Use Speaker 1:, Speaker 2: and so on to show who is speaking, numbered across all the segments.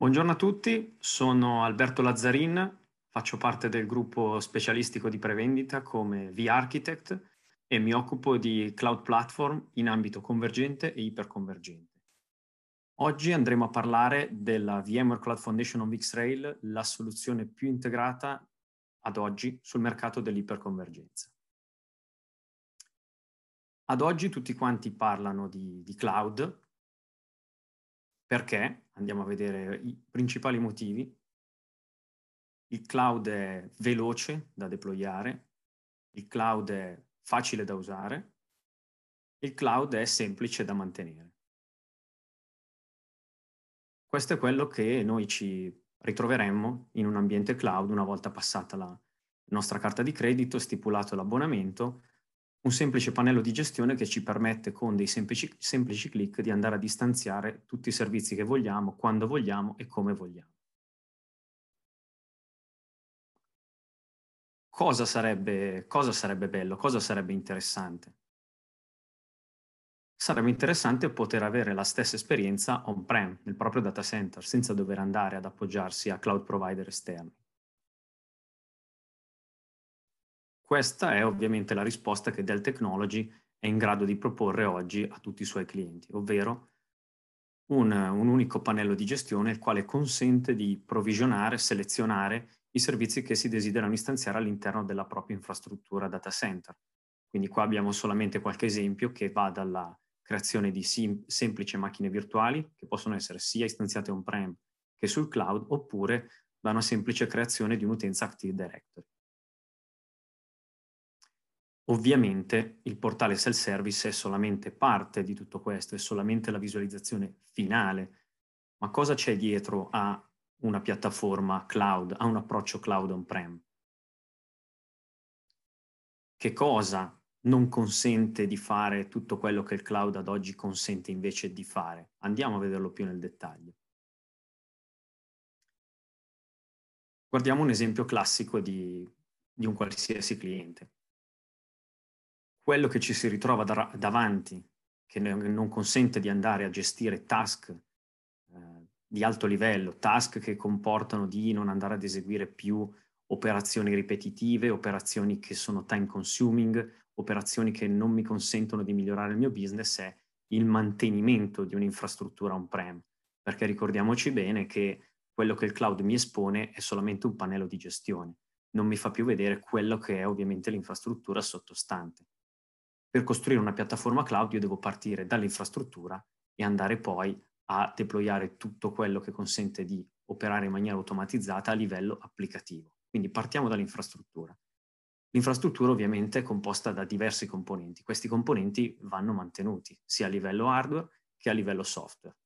Speaker 1: Buongiorno a tutti, sono Alberto Lazzarin, faccio parte del gruppo specialistico di prevendita come V-Architect e mi occupo di cloud platform in ambito convergente e iperconvergente. Oggi andremo a parlare della VMware Cloud Foundation on VxRail, la soluzione più integrata ad oggi sul mercato dell'iperconvergenza. Ad oggi tutti quanti parlano di, di cloud perché andiamo a vedere i principali motivi. Il cloud è veloce
Speaker 2: da deployare, il cloud è facile da usare, il cloud è semplice da mantenere. Questo
Speaker 1: è quello che noi ci ritroveremmo in un ambiente cloud una volta passata la nostra carta di credito, stipulato l'abbonamento un semplice pannello di gestione che ci permette con dei semplici, semplici clic di andare a distanziare tutti i servizi che vogliamo, quando
Speaker 2: vogliamo e come vogliamo. Cosa sarebbe, cosa sarebbe bello? Cosa sarebbe interessante?
Speaker 1: Sarebbe interessante poter avere la stessa esperienza on-prem nel proprio data center senza dover andare ad appoggiarsi a cloud provider esterni. Questa è ovviamente la risposta che Dell Technology è in grado di proporre oggi a tutti i suoi clienti, ovvero un, un unico pannello di gestione il quale consente di provvisionare, selezionare i servizi che si desiderano istanziare all'interno della propria infrastruttura data center. Quindi qua abbiamo solamente qualche esempio che va dalla creazione di sim- semplici macchine virtuali che possono essere sia istanziate on-prem che sul cloud oppure da una semplice creazione di un'utenza Active Directory. Ovviamente il portale self-service è solamente parte di tutto questo, è solamente la visualizzazione finale. Ma cosa c'è dietro a una piattaforma cloud, a un approccio cloud on-prem? Che cosa non consente di fare tutto quello che il cloud ad oggi consente invece di fare? Andiamo a vederlo più nel dettaglio.
Speaker 2: Guardiamo un esempio classico di, di un qualsiasi cliente quello che ci si ritrova da,
Speaker 1: davanti, che non consente di andare a gestire task eh, di alto livello, task che comportano di non andare ad eseguire più operazioni ripetitive, operazioni che sono time consuming, operazioni che non mi consentono di migliorare il mio business, è il mantenimento di un'infrastruttura on-prem. Perché ricordiamoci bene che quello che il cloud mi espone è solamente un pannello di gestione, non mi fa più vedere quello che è ovviamente l'infrastruttura sottostante per costruire una piattaforma cloud io devo partire dall'infrastruttura e andare poi a deployare tutto quello che consente di operare in maniera automatizzata a livello applicativo. Quindi partiamo dall'infrastruttura. L'infrastruttura ovviamente è composta da diversi componenti. Questi componenti vanno mantenuti sia a livello hardware che a livello software.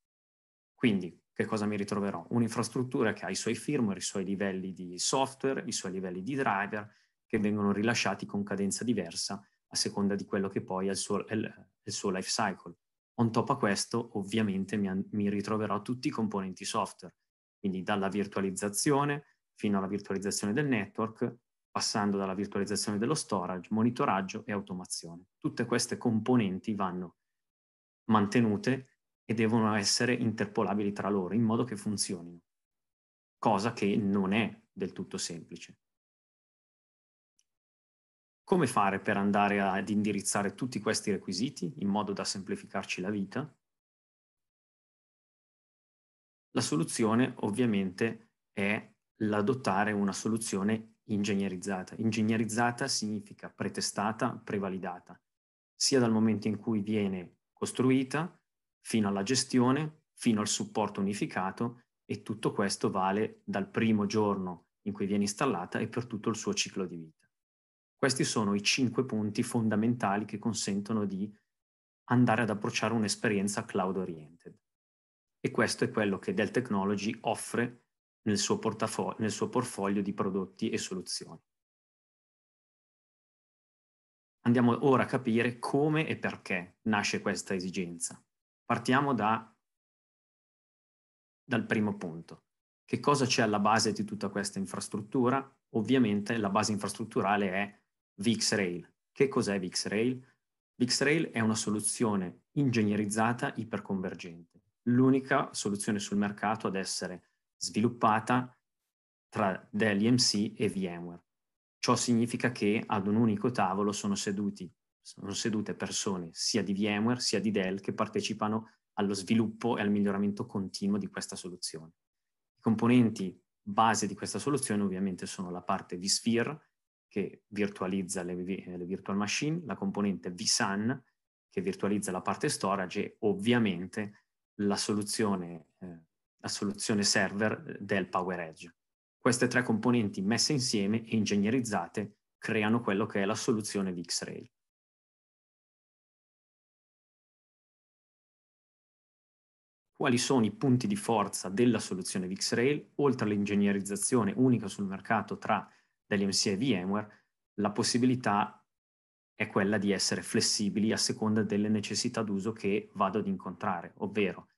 Speaker 1: Quindi che cosa mi ritroverò? Un'infrastruttura che ha i suoi firmware, i suoi livelli di software, i suoi livelli di driver che vengono rilasciati con cadenza diversa a seconda di quello che poi è il suo, è il suo life cycle. On top a questo, ovviamente, mi, mi ritroverò tutti i componenti software, quindi dalla virtualizzazione fino alla virtualizzazione del network, passando dalla virtualizzazione dello storage, monitoraggio e automazione. Tutte queste componenti vanno mantenute e devono essere interpolabili tra loro in modo che funzionino, cosa che non è del tutto semplice.
Speaker 2: Come fare per andare ad indirizzare tutti questi requisiti in modo da semplificarci la vita? La
Speaker 1: soluzione ovviamente è l'adottare una soluzione ingegnerizzata. Ingegnerizzata significa pretestata, prevalidata, sia dal momento in cui viene costruita fino alla gestione, fino al supporto unificato e tutto questo vale dal primo giorno in cui viene installata e per tutto il suo ciclo di vita. Questi sono i cinque punti fondamentali che consentono di andare ad approcciare un'esperienza cloud-oriented. E questo è quello che Dell Technology offre nel suo, portafo- nel suo portfolio di prodotti e soluzioni.
Speaker 2: Andiamo ora a capire come e perché nasce questa esigenza. Partiamo da, dal
Speaker 1: primo punto. Che cosa c'è alla base di tutta questa infrastruttura? Ovviamente la base infrastrutturale è VxRail. Che cos'è VxRail? VxRail è una soluzione ingegnerizzata iperconvergente, l'unica soluzione sul mercato ad essere sviluppata tra Dell EMC e VMware. Ciò significa che ad un unico tavolo sono, seduti, sono sedute persone sia di VMware sia di Dell che partecipano allo sviluppo e al miglioramento continuo di questa soluzione. I componenti base di questa soluzione ovviamente sono la parte di Sphere, che virtualizza le, eh, le virtual machine, la componente vSAN che virtualizza la parte storage e ovviamente la soluzione, eh, la soluzione server eh, del PowerEdge. Queste tre componenti messe insieme e ingegnerizzate
Speaker 2: creano quello che è la soluzione di X-Ray. quali sono i punti di forza della
Speaker 1: soluzione VxRail? oltre all'ingegnerizzazione unica sul mercato tra dall'IMC e VMware, la possibilità è quella di essere flessibili a seconda delle necessità d'uso che vado ad incontrare, ovvero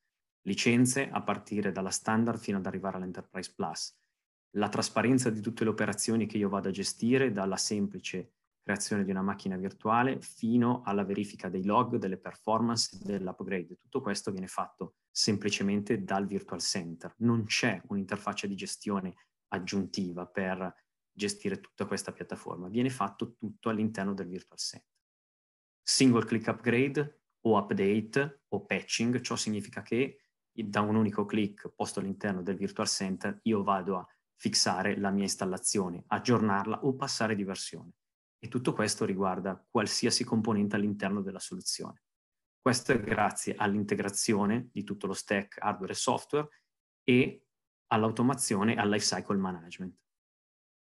Speaker 1: licenze a partire dalla standard fino ad arrivare all'Enterprise Plus, la trasparenza di tutte le operazioni che io vado a gestire, dalla semplice creazione di una macchina virtuale fino alla verifica dei log, delle performance, dell'upgrade. Tutto questo viene fatto semplicemente dal Virtual Center. Non c'è un'interfaccia di gestione aggiuntiva per gestire tutta questa piattaforma. Viene fatto tutto all'interno del virtual center. Single click upgrade o update o patching, ciò significa che da un unico click posto all'interno del virtual center io vado a fissare la mia installazione, aggiornarla o passare di versione. E tutto questo riguarda qualsiasi componente all'interno della soluzione. Questo è grazie all'integrazione di tutto lo stack hardware e software e all'automazione e al lifecycle management.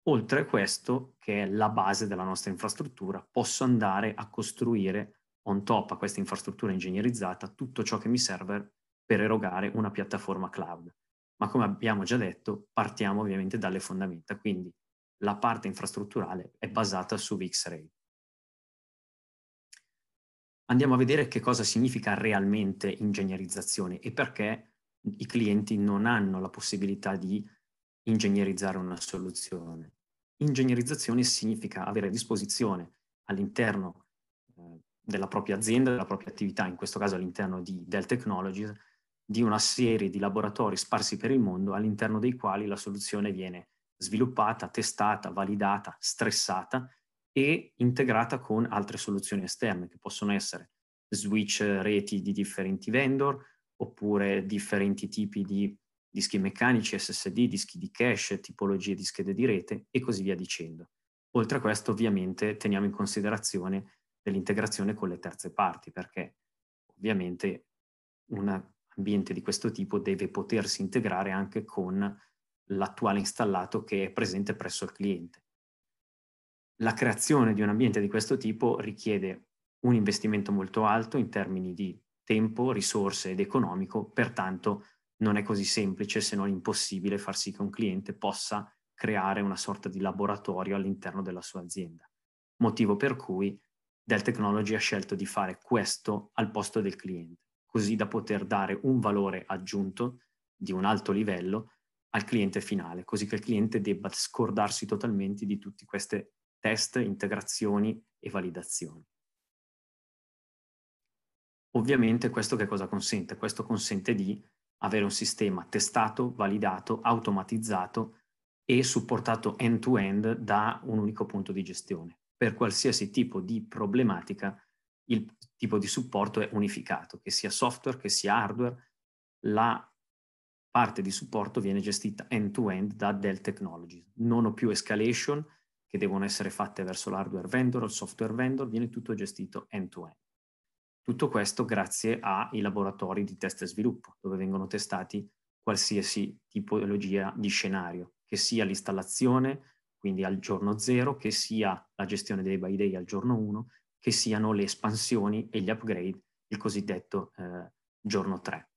Speaker 1: Oltre a questo, che è la base della nostra infrastruttura, posso andare a costruire on top a questa infrastruttura ingegnerizzata tutto ciò che mi serve per erogare una piattaforma cloud. Ma come abbiamo già detto, partiamo ovviamente dalle fondamenta, quindi la parte infrastrutturale è basata su VxRay. Andiamo a vedere che cosa significa realmente ingegnerizzazione e perché i clienti non hanno la possibilità di ingegnerizzare una soluzione. Ingegnerizzazione significa avere a disposizione all'interno eh, della propria azienda, della propria attività, in questo caso all'interno di Dell Technologies, di una serie di laboratori sparsi per il mondo all'interno dei quali la soluzione viene sviluppata, testata, validata, stressata e integrata con altre soluzioni esterne che possono essere switch reti di differenti vendor oppure differenti tipi di dischi meccanici, SSD, dischi di cache, tipologie di schede di rete e così via dicendo. Oltre a questo ovviamente teniamo in considerazione dell'integrazione con le terze parti perché ovviamente un ambiente di questo tipo deve potersi integrare anche con l'attuale installato che è presente presso il cliente. La creazione di un ambiente di questo tipo richiede un investimento molto alto in termini di tempo, risorse ed economico, pertanto non è così semplice se non impossibile far sì che un cliente possa creare una sorta di laboratorio all'interno della sua azienda. Motivo per cui Dell Technology ha scelto di fare questo al posto del cliente, così da poter dare un valore aggiunto di un alto livello al cliente finale, così che il cliente debba scordarsi totalmente di tutte queste test, integrazioni e validazioni. Ovviamente questo che cosa consente? Questo consente di avere un sistema testato, validato, automatizzato e supportato end-to-end da un unico punto di gestione. Per qualsiasi tipo di problematica il tipo di supporto è unificato, che sia software, che sia hardware, la parte di supporto viene gestita end-to-end -end da Dell Technologies. Non ho più escalation che devono essere fatte verso l'hardware vendor o il software vendor, viene tutto gestito end-to-end. Tutto questo grazie ai laboratori di test e sviluppo, dove vengono testati qualsiasi tipologia di scenario, che sia l'installazione, quindi al giorno zero, che sia la gestione dei by day al giorno 1, che siano le espansioni e gli upgrade,
Speaker 2: il cosiddetto eh, giorno 3.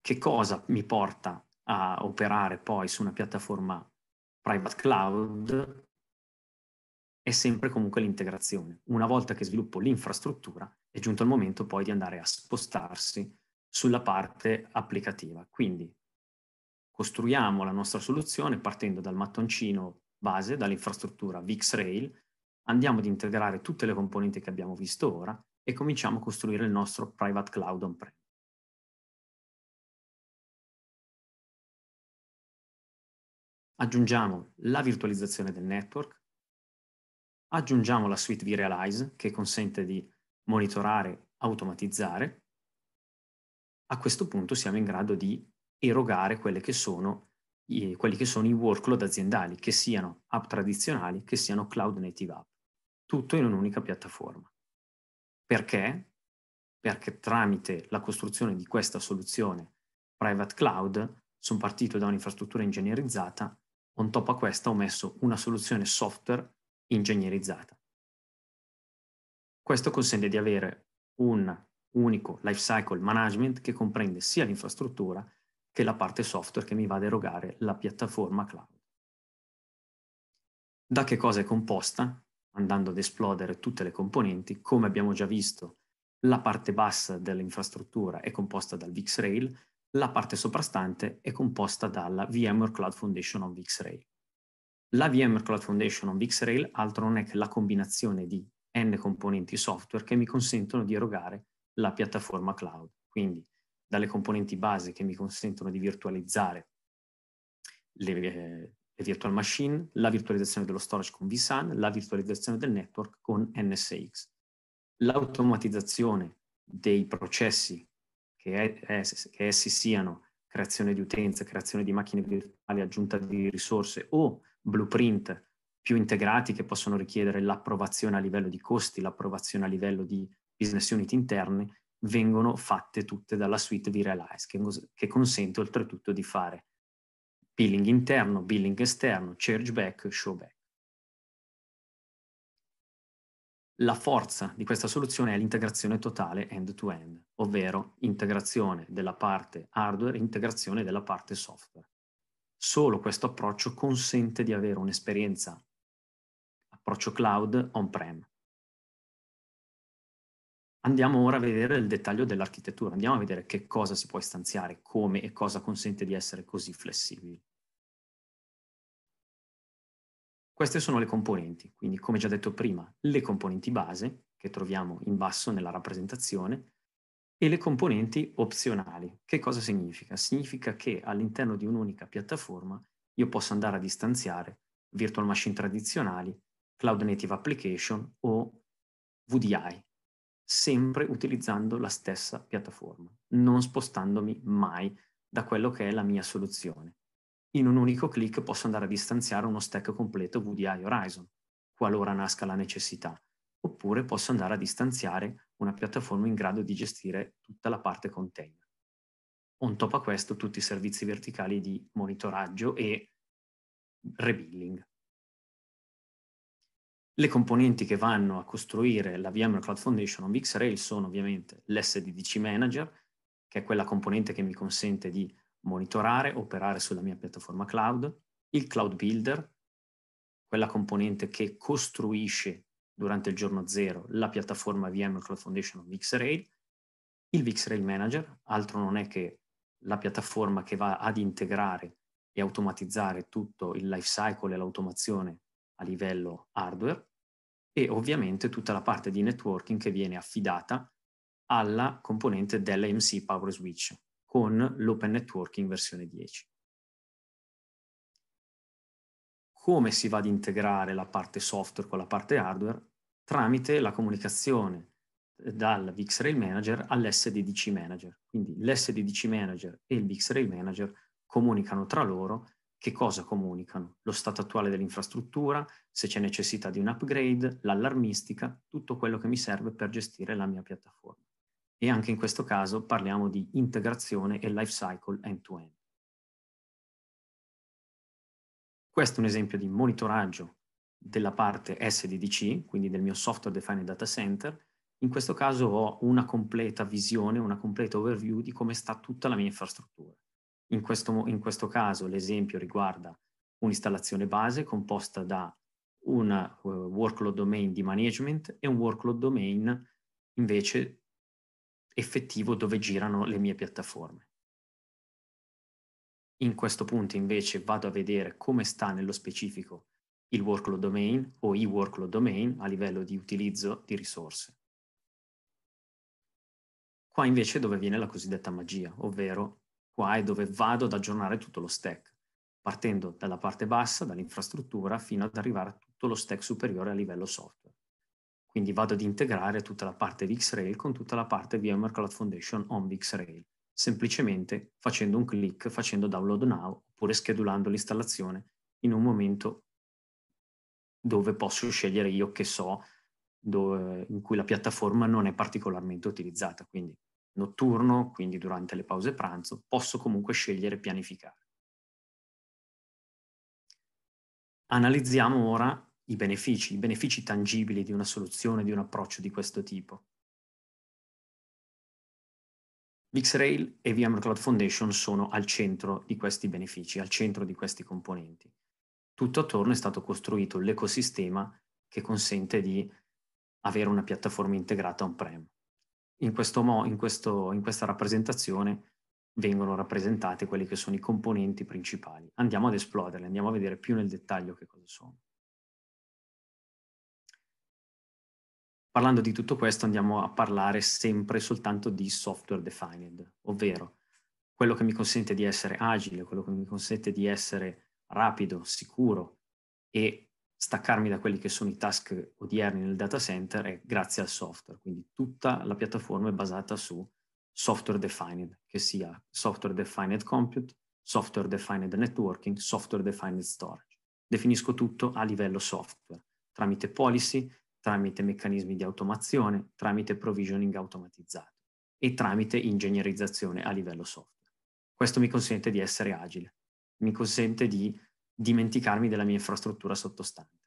Speaker 2: Che cosa mi porta a operare poi su una piattaforma private cloud? è
Speaker 1: sempre comunque l'integrazione. Una volta che sviluppo l'infrastruttura, è giunto il momento poi di andare a spostarsi sulla parte applicativa. Quindi costruiamo la nostra soluzione partendo dal mattoncino base, dall'infrastruttura VixRail,
Speaker 2: andiamo ad integrare tutte le componenti che abbiamo visto ora e cominciamo a costruire il nostro private cloud on-prem. Aggiungiamo la virtualizzazione del network,
Speaker 1: aggiungiamo la suite di Realize che consente di monitorare, automatizzare, a questo punto siamo in grado di erogare che sono, quelli che sono i workload aziendali, che siano app tradizionali, che siano cloud native app, tutto in un'unica piattaforma. Perché? Perché tramite la costruzione di questa soluzione private cloud sono partito da un'infrastruttura ingegnerizzata, on top a questa ho messo una soluzione software ingegnerizzata. Questo consente di avere un unico lifecycle management che comprende sia l'infrastruttura che la parte software che mi va ad erogare la piattaforma cloud. Da che cosa è composta? Andando ad esplodere tutte le componenti, come abbiamo già visto, la parte bassa dell'infrastruttura è composta dal VxRail, la parte soprastante è composta dalla VMware Cloud Foundation on VxRail. La VMware Cloud Foundation on VxRail altro non è che la combinazione di n componenti software che mi consentono di erogare la piattaforma cloud. Quindi dalle componenti base che mi consentono di virtualizzare le, eh, le virtual machine, la virtualizzazione dello storage con vSAN, la virtualizzazione del network con NSX, l'automatizzazione dei processi che, è, che essi siano creazione di utenze, creazione di macchine virtuali, aggiunta di risorse o blueprint più integrati che possono richiedere l'approvazione a livello di costi, l'approvazione a livello di business unit interni, vengono fatte tutte dalla suite di Realize, che, che consente oltretutto di fare billing interno, billing esterno, chargeback, showback. La forza di questa soluzione è l'integrazione totale end-to-end, -end, ovvero integrazione della parte hardware, integrazione della parte software. Solo questo approccio consente di avere un'esperienza approccio cloud on-prem. Andiamo ora a vedere il dettaglio dell'architettura, andiamo a vedere che cosa si può istanziare, come e cosa consente di essere così flessibili. Queste sono le componenti, quindi come già detto prima, le componenti base che troviamo in basso nella rappresentazione e le componenti opzionali. Che cosa significa? Significa che all'interno di un'unica piattaforma io posso andare a distanziare virtual machine tradizionali, cloud native application o VDI, sempre utilizzando la stessa piattaforma, non spostandomi mai da quello che è la mia soluzione. In un unico clic posso andare a distanziare uno stack completo VDI Horizon, qualora nasca la necessità, oppure posso andare a distanziare una piattaforma in grado di gestire
Speaker 2: tutta la parte container. On top a questo tutti i servizi verticali di monitoraggio e rebuilding. Le
Speaker 1: componenti che vanno a costruire la VMware Cloud Foundation on VxRail sono ovviamente l'SDDC Manager, che è quella componente che mi consente di monitorare, operare sulla mia piattaforma cloud, il Cloud Builder, quella componente che costruisce durante il giorno zero la piattaforma VMware Cloud Foundation VxRail, il VxRail Manager, altro non è che la piattaforma che va ad integrare e automatizzare tutto il lifecycle e l'automazione a livello hardware e ovviamente tutta la parte di networking che viene affidata alla componente dell'AMC Power Switch con l'Open Networking versione 10. come si va ad integrare la parte software con la parte hardware tramite la comunicazione eh, dal VxRail Manager all'SDDC Manager. Quindi l'SDDC Manager e il VxRail Manager comunicano tra loro che cosa comunicano, lo stato attuale dell'infrastruttura, se c'è necessità di un upgrade, l'allarmistica, tutto quello che mi serve per gestire la mia piattaforma. E anche in questo caso parliamo di integrazione e lifecycle end-to-end. Questo è un esempio di monitoraggio della parte SDDC, quindi del mio software defined data center. In questo caso ho una completa visione, una completa overview di come sta tutta la mia infrastruttura. In questo, in questo caso l'esempio riguarda un'installazione base composta da un uh, workload domain di management e un workload domain invece effettivo dove girano le mie piattaforme. In questo punto invece vado a vedere come sta nello specifico il workload domain o i workload domain a livello di utilizzo di risorse. Qua invece è dove viene la cosiddetta magia, ovvero qua è dove vado ad aggiornare tutto lo stack, partendo dalla parte bassa, dall'infrastruttura, fino ad arrivare a tutto lo stack superiore a livello software. Quindi vado ad integrare tutta la parte VxRail con tutta la parte VMware Cloud Foundation on VxRail semplicemente facendo un clic, facendo download now oppure schedulando l'installazione in un momento dove posso scegliere io che so dove, in cui la piattaforma non è particolarmente utilizzata, quindi notturno, quindi durante le pause pranzo, posso comunque scegliere e pianificare.
Speaker 2: Analizziamo ora i benefici, i benefici tangibili di una soluzione, di un approccio di questo tipo.
Speaker 1: VixRail e VMware Cloud Foundation sono al centro di questi benefici, al centro di questi componenti. Tutto attorno è stato costruito l'ecosistema che consente di avere una piattaforma integrata on-prem. In, mo- in, in, questa rappresentazione vengono rappresentate quelli che sono i componenti principali. Andiamo ad esploderli, andiamo a vedere più nel dettaglio che cosa sono. Parlando di tutto questo andiamo a parlare sempre soltanto di software defined, ovvero quello che mi consente di essere agile, quello che mi consente di essere rapido, sicuro e staccarmi da quelli che sono i task odierni nel data center è grazie al software. Quindi tutta la piattaforma è basata su software defined, che sia software defined compute, software defined networking, software defined storage. Definisco tutto a livello software tramite policy, tramite meccanismi di automazione, tramite provisioning automatizzato e tramite ingegnerizzazione a livello software. Questo mi consente di essere agile, mi consente
Speaker 2: di dimenticarmi della mia infrastruttura sottostante.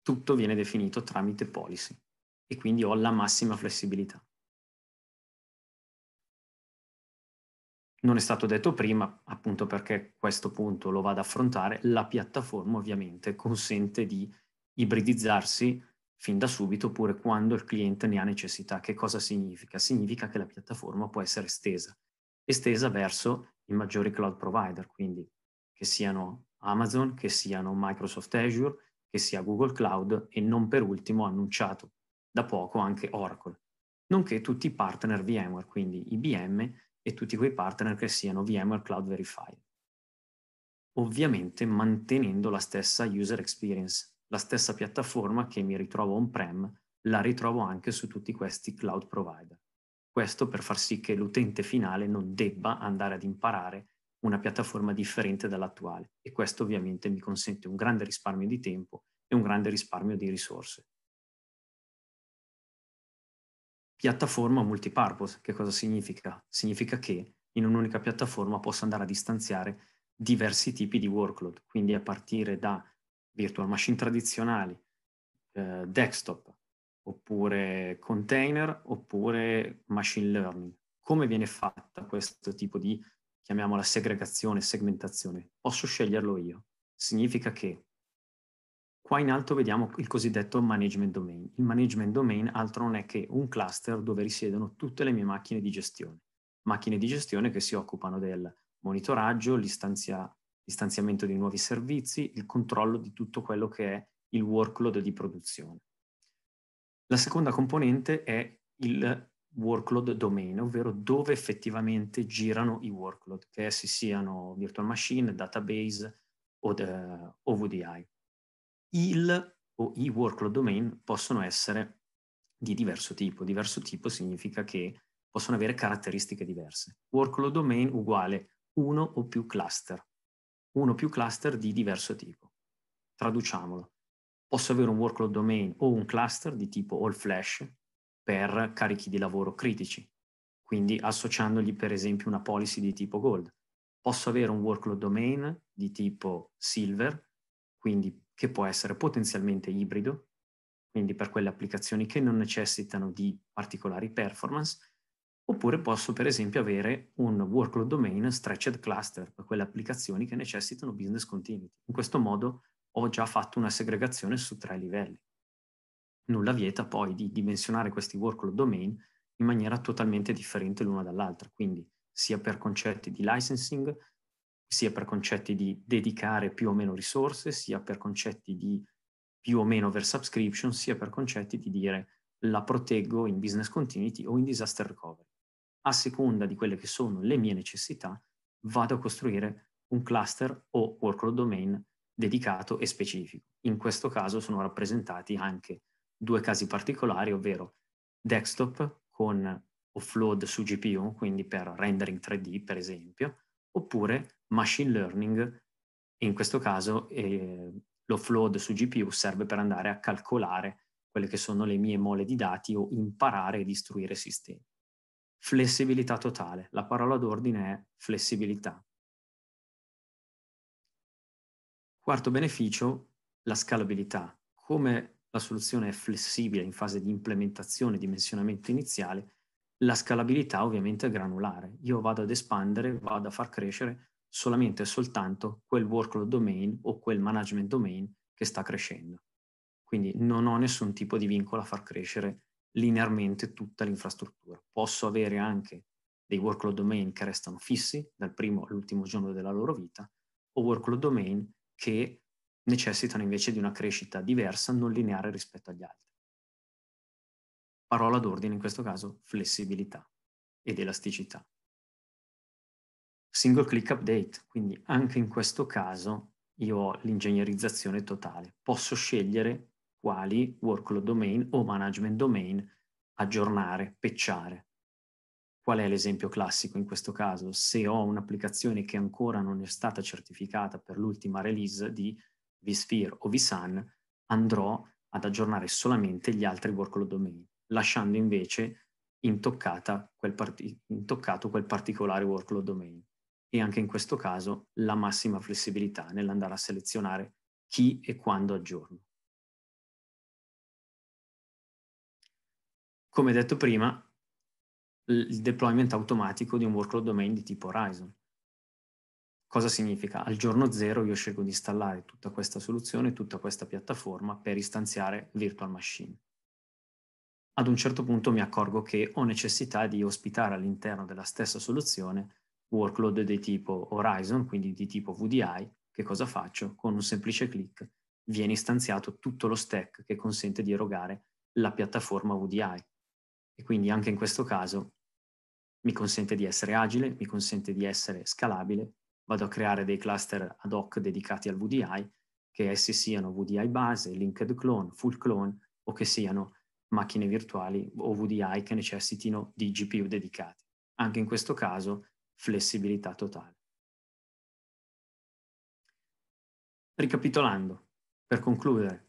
Speaker 2: Tutto viene definito tramite policy e quindi ho la massima flessibilità. non è stato detto
Speaker 1: prima, appunto perché questo punto lo vado ad affrontare, la piattaforma ovviamente consente di ibridizzarsi fin da subito oppure quando il cliente ne ha necessità. Che cosa significa? Significa che la piattaforma può essere estesa, estesa verso i maggiori cloud provider, quindi che siano Amazon, che siano Microsoft Azure, che sia Google Cloud e non per ultimo annunciato da poco anche Oracle, nonché tutti i partner VMware, quindi IBM, e tutti quei partner che siano VMware Cloud Verified. Ovviamente mantenendo la stessa user experience, la stessa piattaforma che mi ritrovo on-prem, la ritrovo anche su tutti questi cloud provider. Questo per far sì che l'utente finale non debba andare ad imparare una piattaforma differente dall'attuale e questo ovviamente mi consente un grande risparmio di tempo e un grande risparmio di risorse. piattaforma multipurpose, che cosa significa? Significa che in un'unica piattaforma posso andare a distanziare diversi tipi di workload, quindi a partire da virtual machine tradizionali, eh, desktop, oppure container, oppure machine learning. Come viene fatta questo tipo di, chiamiamola segregazione, segmentazione? Posso sceglierlo io. Significa che Qua in alto vediamo il cosiddetto management domain. Il management domain altro non è che un cluster dove risiedono tutte le mie macchine di gestione. Macchine di gestione che si occupano del monitoraggio, l'istanziamento di nuovi servizi, il controllo di tutto quello che è il workload di produzione. La seconda componente è il workload domain, ovvero dove effettivamente girano i workload, che essi siano virtual machine, database o, VDI il o i workload domain possono essere di diverso tipo. Diverso tipo significa che possono avere caratteristiche diverse. Workload domain uguale uno o più cluster, uno o più cluster di diverso tipo. Traduciamolo. Posso avere un workload domain o un cluster di tipo all flash per carichi di lavoro critici, quindi associandogli per esempio una policy di tipo gold. Posso avere un workload domain di tipo silver, quindi che può essere potenzialmente ibrido, quindi per quelle applicazioni che non necessitano di particolari performance, oppure posso per esempio avere un workload domain stretched cluster per quelle applicazioni che necessitano business continuity. In questo modo ho già fatto una segregazione su tre livelli. Nulla vieta poi di dimensionare questi workload domain in maniera totalmente differente l'una dall'altra, quindi sia per concetti di licensing, sia per concetti di dedicare più o meno risorse, sia per concetti di più o meno per subscription, sia per concetti di dire la proteggo in business continuity o in disaster recovery. A seconda di quelle che sono le mie necessità, vado a costruire un cluster o workload domain dedicato e specifico. In questo caso sono rappresentati anche due casi particolari, ovvero desktop con offload su GPU, quindi per rendering 3D per esempio, oppure machine learning, in questo caso eh, l'offload su GPU serve per andare a calcolare quelle che sono le mie mole di dati o imparare ed
Speaker 2: istruire sistemi. Flessibilità totale, la parola d'ordine è flessibilità. Quarto beneficio, la
Speaker 1: scalabilità. Come la soluzione è flessibile in fase di implementazione e dimensionamento iniziale, la scalabilità ovviamente è granulare. Io vado ad espandere, vado a far crescere solamente e soltanto quel workload domain o quel management domain che sta crescendo. Quindi non ho nessun tipo di vincolo a far crescere linearmente tutta l'infrastruttura. Posso avere anche dei workload domain che restano fissi dal primo all'ultimo giorno della loro vita o workload domain che necessitano invece di una
Speaker 2: crescita diversa, non lineare rispetto agli altri parola d'ordine in questo caso flessibilità ed elasticità. Single
Speaker 1: click update, quindi anche in questo caso io ho l'ingegnerizzazione totale. Posso scegliere quali workload domain o management domain aggiornare, pecciare. Qual è l'esempio classico in questo caso? Se ho un'applicazione che ancora non è stata certificata per l'ultima release di vSphere o vSAN, andrò ad aggiornare solamente gli altri workload domain lasciando invece intoccata quel parti- intoccato quel particolare workload domain. E anche in questo caso la massima flessibilità nell'andare a selezionare chi e quando
Speaker 2: aggiorno. Come detto prima, il deployment automatico di un workload domain di tipo Horizon.
Speaker 1: Cosa significa? Al giorno zero io scelgo di installare tutta questa soluzione, tutta questa piattaforma per istanziare virtual machine ad un certo punto mi accorgo che ho necessità di ospitare all'interno della stessa soluzione workload di tipo Horizon, quindi di tipo VDI, che cosa faccio? Con un semplice clic viene istanziato tutto lo stack che consente di erogare la piattaforma VDI. E quindi anche in questo caso mi consente di essere agile, mi consente di essere scalabile, vado a creare dei cluster ad hoc dedicati al VDI, che essi siano VDI base, linked clone, full clone o che siano macchine virtuali o VDI che necessitino di GPU dedicati. Anche in questo caso flessibilità totale.
Speaker 2: Ricapitolando, per concludere,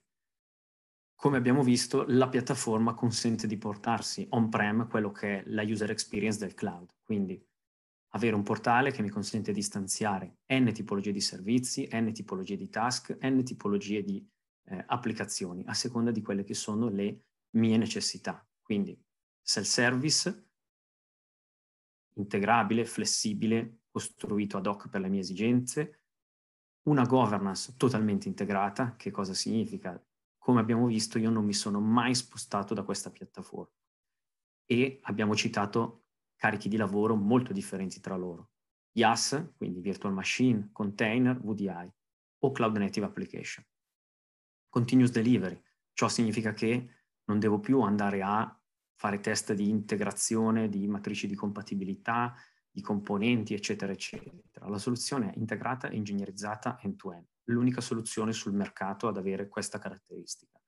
Speaker 2: come abbiamo visto, la piattaforma consente di portarsi
Speaker 1: on-prem quello che è la user experience del cloud, quindi avere un portale che mi consente di stanziare n tipologie di servizi, n tipologie di task, n tipologie di eh, applicazioni, a seconda di quelle che sono le mie necessità. Quindi self-service, integrabile, flessibile, costruito ad hoc per le mie esigenze, una governance totalmente integrata, che cosa significa? Come abbiamo visto io non mi sono mai spostato da questa piattaforma e abbiamo citato carichi di lavoro molto differenti tra loro. IaaS, quindi Virtual Machine, Container, VDI o Cloud Native Application. Continuous Delivery, ciò significa che non devo più andare a fare test di integrazione, di matrici di compatibilità, di componenti, eccetera, eccetera. La soluzione è integrata e ingegnerizzata end-to-end, l'unica soluzione sul mercato ad avere questa caratteristica.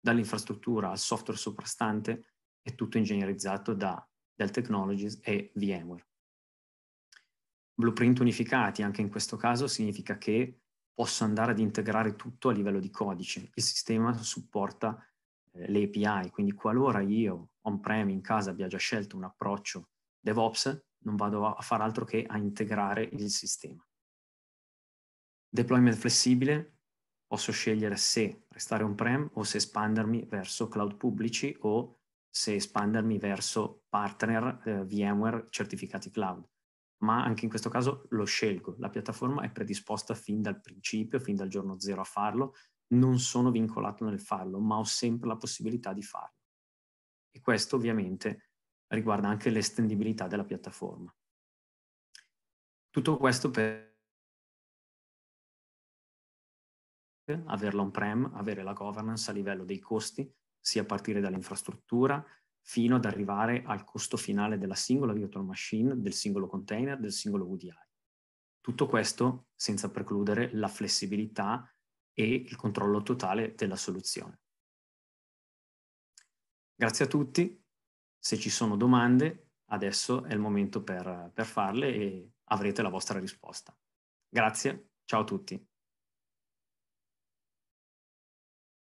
Speaker 1: Dall'infrastruttura al software soprastante è tutto ingegnerizzato da Dell Technologies e VMware. Blueprint unificati, anche in questo caso, significa che posso andare ad integrare tutto a livello di codice. Il sistema supporta le API, quindi qualora io on-prem in casa abbia già scelto un approccio DevOps, non vado a far altro che a integrare il sistema. Deployment flessibile, posso scegliere se restare on-prem o se espandermi verso cloud pubblici o se espandermi verso partner eh, VMware certificati cloud. Ma anche in questo caso lo scelgo, la piattaforma è predisposta fin dal principio, fin dal giorno zero a farlo, non sono vincolato nel farlo, ma ho sempre la possibilità di farlo. E questo ovviamente
Speaker 2: riguarda anche l'estendibilità della piattaforma. Tutto questo per averla on-prem,
Speaker 1: avere la governance a livello dei costi, sia a partire dall'infrastruttura fino ad arrivare al costo finale della singola virtual machine, del singolo container, del singolo VDI. Tutto questo senza precludere la flessibilità e il controllo totale della soluzione. Grazie a tutti, se ci sono domande adesso è il momento per, per farle e avrete la vostra risposta.
Speaker 2: Grazie, ciao a tutti.